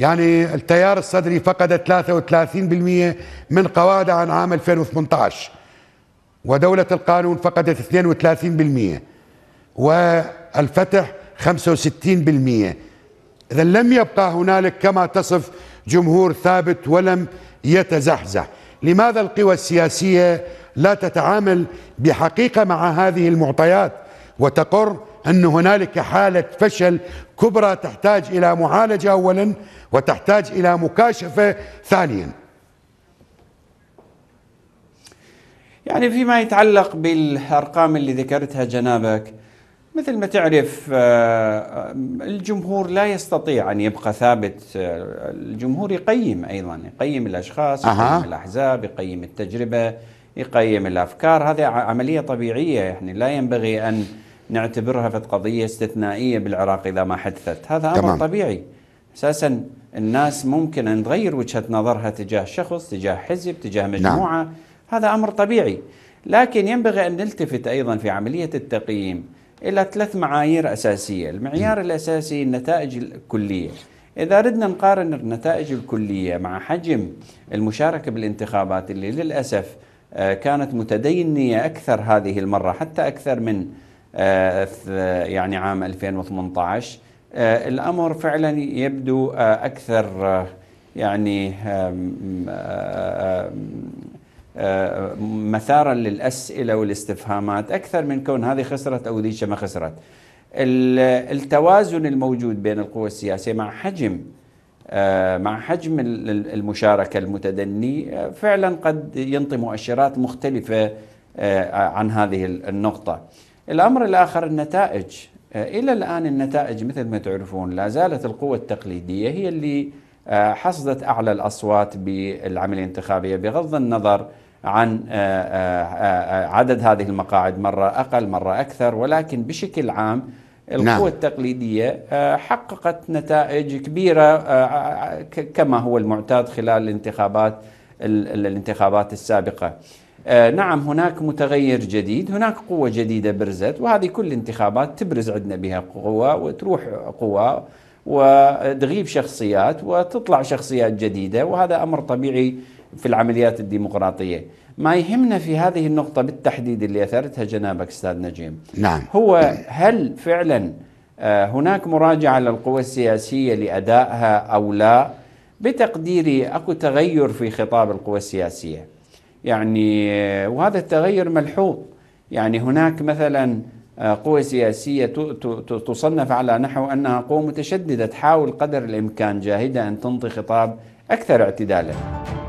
يعني التيار الصدري فقد 33% من قواعده عن عام 2018 ودولة القانون فقدت 32% والفتح 65% إذا لم يبقى هنالك كما تصف جمهور ثابت ولم يتزحزح لماذا القوى السياسية لا تتعامل بحقيقة مع هذه المعطيات وتقر أن هنالك حالة فشل كبرى تحتاج إلى معالجة أولا وتحتاج إلى مكاشفة ثانيا يعني فيما يتعلق بالأرقام اللي ذكرتها جنابك مثل ما تعرف آه، آه، الجمهور لا يستطيع أن يبقى ثابت آه، الجمهور يقيم أيضا يقيم الأشخاص يقيم الأحزاب يقيم التجربة يقيم الأفكار هذه عملية طبيعية يعني لا ينبغي أن نعتبرها في قضيه استثنائيه بالعراق اذا ما حدثت، هذا امر تمام. طبيعي. اساسا الناس ممكن ان تغير وجهه نظرها تجاه شخص، تجاه حزب، تجاه نعم. مجموعه، نعم. هذا امر طبيعي. لكن ينبغي ان نلتفت ايضا في عمليه التقييم الى ثلاث معايير اساسيه، المعيار م. الاساسي النتائج الكليه. إذا ردنا نقارن النتائج الكلية مع حجم المشاركة بالانتخابات اللي للأسف آه، كانت متدينية أكثر هذه المرة حتى أكثر من آه، يعني عام 2018 آه، الأمر فعلا يبدو آه، أكثر يعني مثارا للأسئلة والاستفهامات أكثر من كون هذه خسرت أو ذيك ما خسرت التوازن الموجود بين القوى السياسية مع حجم مع حجم المشاركة المتدني فعلا قد ينطي مؤشرات مختلفة عن هذه النقطة الأمر الآخر النتائج آه، إلى الآن النتائج مثل ما تعرفون لا زالت القوة التقليدية هي اللي آه، حصدت أعلى الأصوات بالعملية الانتخابية بغض النظر عن آه، عدد هذه المقاعد مرة أقل مرة أكثر ولكن بشكل عام القوى نعم. التقليدية حققت نتائج كبيرة كما هو المعتاد خلال الانتخابات الانتخابات السابقة آه، نعم هناك متغير جديد هناك قوة جديدة برزت وهذه كل الانتخابات تبرز عندنا بها قوة وتروح قوة وتغيب شخصيات وتطلع شخصيات جديدة وهذا أمر طبيعي في العمليات الديمقراطية ما يهمنا في هذه النقطة بالتحديد اللي أثرتها جنابك أستاذ نجيم نعم هو هل فعلا آه، هناك مراجعة للقوى السياسية لأدائها أو لا بتقديري أكو تغير في خطاب القوى السياسية يعني وهذا التغير ملحوظ يعني هناك مثلا آه، قوى سياسية تصنف على نحو أنها قوة متشددة تحاول قدر الإمكان جاهدة أن تنطي خطاب أكثر اعتدالا